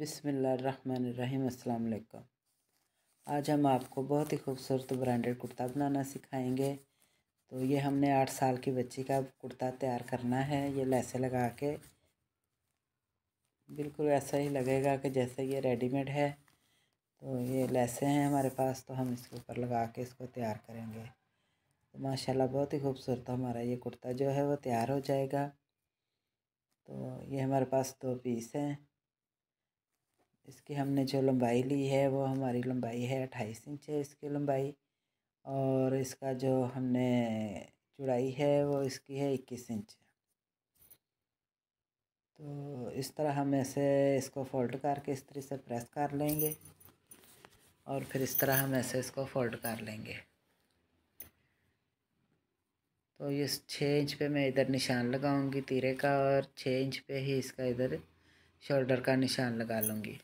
बिसमीम अल्लाम आज हम आपको बहुत ही खूबसूरत ब्रांडेड कुर्ता बनाना सिखाएंगे तो ये हमने आठ साल की बच्ची का कुर्ता तैयार करना है ये लैसे लगा के बिल्कुल ऐसा ही लगेगा कि जैसे ये रेडीमेड है तो ये लैसे हैं हमारे पास तो हम इसके ऊपर लगा के इसको तैयार करेंगे तो माशाल्लाह बहुत ही खूबसूरत हमारा ये कुर्ता जो है वो तैयार हो जाएगा तो ये हमारे पास दो पीस हैं इसकी हमने जो लंबाई ली है वो हमारी लंबाई है अट्ठाईस इंच है इसकी लंबाई और इसका जो हमने चुड़ाई है वो इसकी है इक्कीस इंच तो इस तरह हम ऐसे इसको फोल्ड करके इस तरह से प्रेस कर लेंगे और फिर इस तरह हम ऐसे इसको फोल्ड कर लेंगे तो ये छः इंच पे मैं इधर निशान लगाऊंगी तीरे का और छः इंच पे ही इसका इधर शोल्डर का निशान लगा लूँगी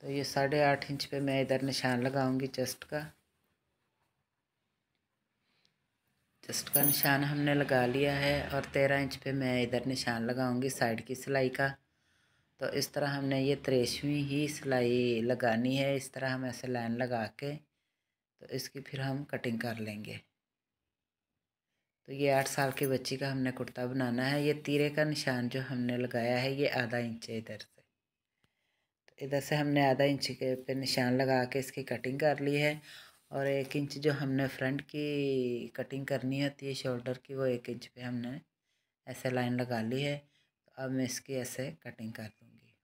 तो ये साढ़े आठ इंच पे मैं इधर निशान लगाऊंगी चेस्ट का चेस्ट का निशान हमने लगा लिया है और तेरह इंच पे मैं इधर निशान लगाऊंगी साइड की सिलाई का तो इस तरह हमने ये त्रेसवीं ही सिलाई लगानी है इस तरह हम ऐसे लाइन लगा के तो इसकी फिर हम कटिंग कर लेंगे तो ये आठ साल की बच्ची का हमने कुर्ता बनाना है ये तीरे का निशान जो हमने लगाया है ये आधा इंच है इधर से तो इधर से हमने आधा इंच के पे निशान लगा के इसकी कटिंग कर ली है और एक इंच जो हमने फ्रंट की कटिंग करनी होती है शोल्डर की वो एक इंच पे हमने ऐसे लाइन लगा ली है तो अब मैं इसकी ऐसे कटिंग कर दूँगी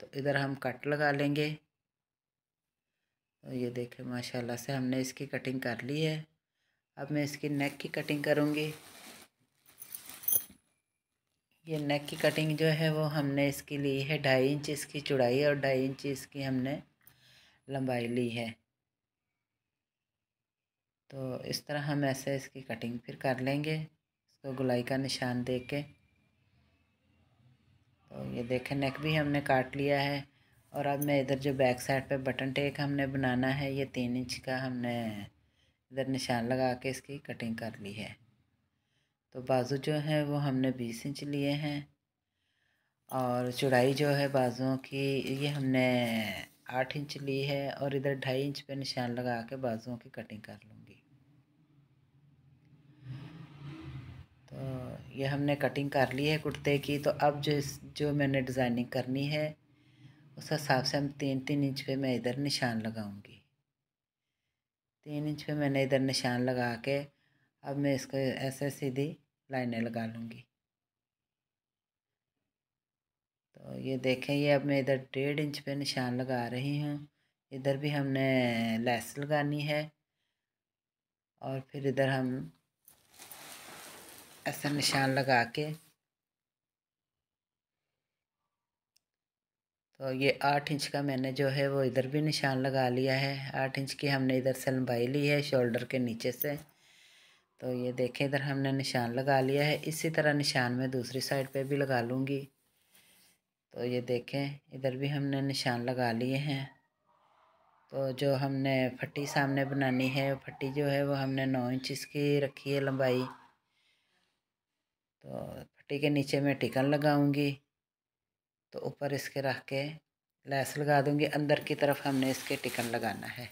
तो इधर हम कट लगा लेंगे तो ये देखें माशाल्लाह से हमने इसकी कटिंग कर ली है अब मैं इसकी नेक की कटिंग करूँगी ये नेक की कटिंग जो है वो हमने इसकी ली है ढाई इंच इसकी चौड़ाई और ढाई इंच इसकी हमने लंबाई ली है तो इस तरह हम ऐसे इसकी कटिंग फिर कर लेंगे इसको गुलाई का निशान दे के तो ये देखें नेक भी हमने काट लिया है और अब मैं इधर जो बैक साइड पे बटन टेक हमने बनाना है ये तीन इंच का हमने इधर निशान लगा के इसकी कटिंग कर ली है तो बाजू जो है वो हमने बीस इंच लिए हैं और चौड़ाई जो है बाजुओं की ये हमने आठ इंच ली है और इधर ढाई इंच पे निशान लगा के बाजुओं की कटिंग कर लूँगी तो ये हमने कटिंग कर ली है कुर्ते की तो अब जो इस जो मैंने डिज़ाइनिंग करनी है उस हिसाब से हम तीन तीन इंच पे मैं इधर निशान लगाऊंगी तीन इंच पे मैंने इधर निशान लगा के अब मैं इसको ऐसे सीधी लाइनें लगा लूँगी तो ये देखें ये अब मैं इधर डेढ़ इंच पे निशान लगा रही हूँ इधर भी हमने लेस लगानी है और फिर इधर हम ऐसा निशान लगा के और ये आठ इंच का मैंने जो है वो इधर भी निशान लगा लिया है आठ इंच की हमने इधर से लंबाई ली है शोल्डर के नीचे से तो ये देखें इधर हमने निशान लगा लिया है इसी तरह निशान मैं दूसरी साइड पे भी लगा लूँगी तो ये देखें इधर भी हमने निशान लगा लिए हैं तो जो हमने फट्टी सामने बनानी है फट्टी जो है वो हमने नौ इंच इसकी रखी है लंबाई तो फट्टी के नीचे मैं टिकन लगाऊँगी तो ऊपर इसके रख के लैस लगा दूँगी अंदर की तरफ हमने इसके टिकन लगाना है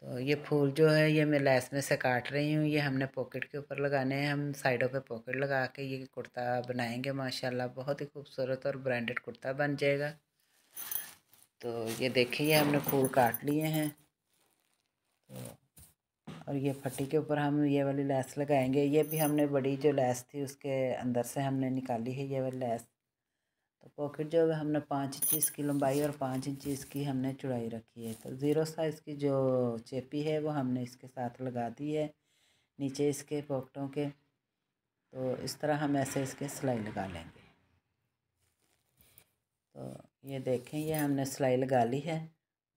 तो ये फूल जो है ये मैं लैस में से काट रही हूँ ये हमने पॉकेट के ऊपर लगाने हैं हम साइडों पे पॉकेट लगा के ये कुर्ता बनाएंगे माशाल्लाह बहुत ही खूबसूरत और ब्रांडेड कुर्ता बन जाएगा तो ये देखिए हमने फूल काट लिए हैं तो और ये फट्टी के ऊपर हम ये वाली लैस लगाएंगे ये भी हमने बड़ी जो लैस थी उसके अंदर से हमने निकाली है ये वाली लैस तो पॉकेट जो है हमने पाँच इंची इसकी लंबाई और पाँच इंची इसकी हमने चुड़ाई रखी है तो ज़ीरो साइज़ की जो चेपी है वो हमने इसके साथ लगा दी है नीचे इसके पॉकेटों के तो इस तरह हम ऐसे इसके सिलाई लगा लेंगे तो ये देखें ये हमने सिलाई लगा ली है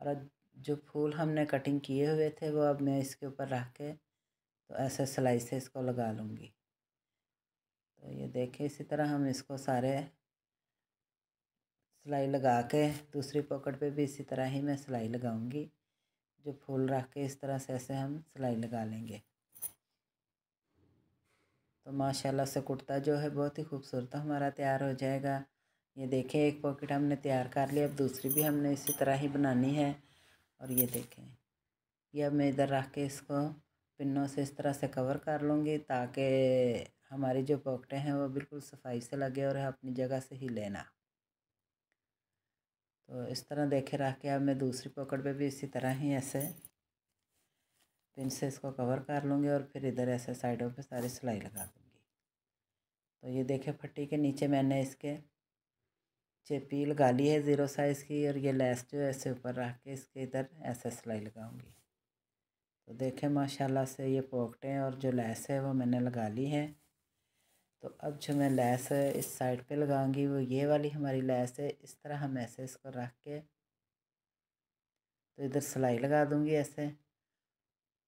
और जो फूल हमने कटिंग किए हुए थे वो अब मैं इसके ऊपर रख के तो ऐसे सिलाई से इसको लगा लूँगी तो ये देखें इसी तरह हम इसको सारे सिलाई लगा के दूसरी पॉकेट पे भी इसी तरह ही मैं सिलाई लगाऊंगी जो फूल रख के इस तरह से ऐसे हम सिलाई लगा लेंगे तो माशाल्लाह से कुर्ता जो है बहुत ही खूबसूरत हमारा तैयार हो जाएगा ये देखें एक पॉकेट हमने तैयार कर लिया अब दूसरी भी हमने इसी तरह ही बनानी है और ये देखें ये अब मैं इधर रख के इसको पिनों से इस तरह से कवर कर लूँगी ताकि हमारी जो पॉकेटें हैं वो बिल्कुल सफाई से लगे और अपनी जगह से ही लेना तो इस तरह देखे रख के अब मैं दूसरी पॉकेट पे भी इसी तरह ही ऐसे पिन से इसको कवर कर लूँगी और फिर इधर ऐसे साइडों पे सारी सिलाई लगा दूँगी तो ये देखे फट्टी के नीचे मैंने इसके चेपी लगा ली है ज़ीरो साइज़ की और ये लेस जो ऐसे ऊपर रख के इसके इधर ऐसे सिलाई लगाऊँगी तो देखें माशाल्लाह से ये पॉकटें और जो लेस है वो मैंने लगा ली है तो अब जो मैं लैस इस साइड पे लगाऊंगी वो ये वाली हमारी लैस है इस तरह हम ऐसे इसको रख के तो इधर सिलाई लगा दूंगी ऐसे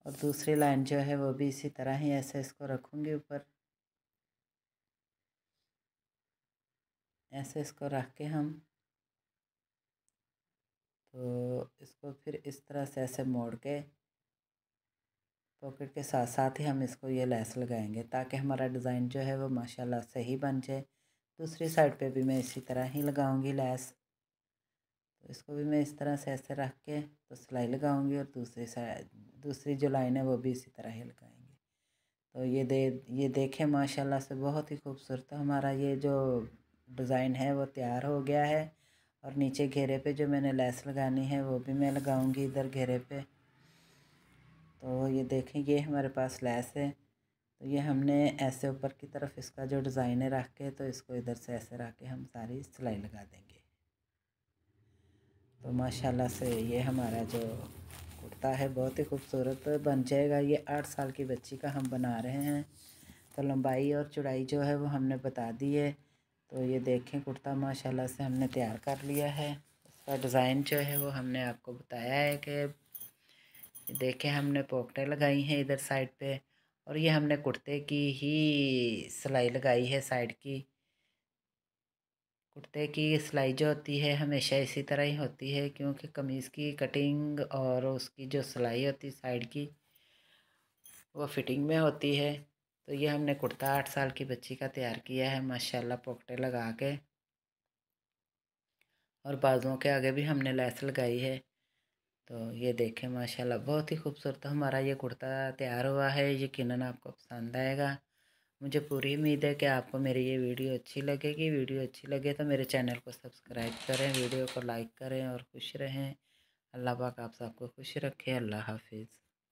और दूसरी लाइन जो है वो भी इसी तरह ही ऐसे इसको रखूँगी ऊपर ऐसे इसको रख के हम तो इसको फिर इस तरह से ऐसे मोड़ के पॉकेट के साथ साथ ही हम इसको ये लेस लगाएंगे ताकि हमारा डिज़ाइन जो है वो माशाल्लाह सही बन जाए दूसरी साइड पे भी मैं इसी तरह ही लगाऊंगी लेस तो इसको भी मैं इस तरह से ऐसे रख के तो सिलाई लगाऊंगी और दूसरी साइड दूसरी जो लाइन है वो भी इसी तरह ही लगाएंगे तो ये दे ये देखें माशाल्लाह से बहुत ही खूबसूरत हमारा ये जो डिज़ाइन है वो तैयार हो गया है और नीचे घेरे पे जो मैंने लेस लगानी है वो भी मैं लगाऊंगी इधर घेरे पे तो ये देखें ये हमारे पास लैस है तो ये हमने ऐसे ऊपर की तरफ इसका जो डिज़ाइन है रख के तो इसको इधर से ऐसे रख के हम सारी सिलाई लगा देंगे तो माशाल्लाह से ये हमारा जो कुर्ता है बहुत ही खूबसूरत बन जाएगा ये आठ साल की बच्ची का हम बना रहे हैं तो लंबाई और चौड़ाई जो है वो हमने बता दी है तो ये देखें कुर्ता माशाल्लाह से हमने तैयार कर लिया है इसका डिज़ाइन जो है वो हमने आपको बताया है कि देखे हमने पॉकेटें लगाई हैं इधर साइड पे और ये हमने कुर्ते की ही सिलाई लगाई है साइड की कुर्ते की सिलाई जो होती है हमेशा इसी तरह ही होती है क्योंकि कमीज़ की कटिंग और उसकी जो सिलाई होती है साइड की वो फिटिंग में होती है तो ये हमने कुर्ता आठ साल की बच्ची का तैयार किया है माशाल्लाह पोकटे लगा के और बाजुओं के आगे भी हमने लैस लगाई है तो ये देखें माशाल्लाह बहुत ही खूबसूरत हमारा ये कुर्ता तैयार हुआ है यकीनन आपको पसंद आएगा मुझे पूरी उम्मीद है कि आपको मेरी ये वीडियो अच्छी लगेगी वीडियो अच्छी लगे तो मेरे चैनल को सब्सक्राइब करें वीडियो को लाइक करें और खुश रहें अल्लाह पाक आप सबको खुश रखें अल्लाह हाफिज़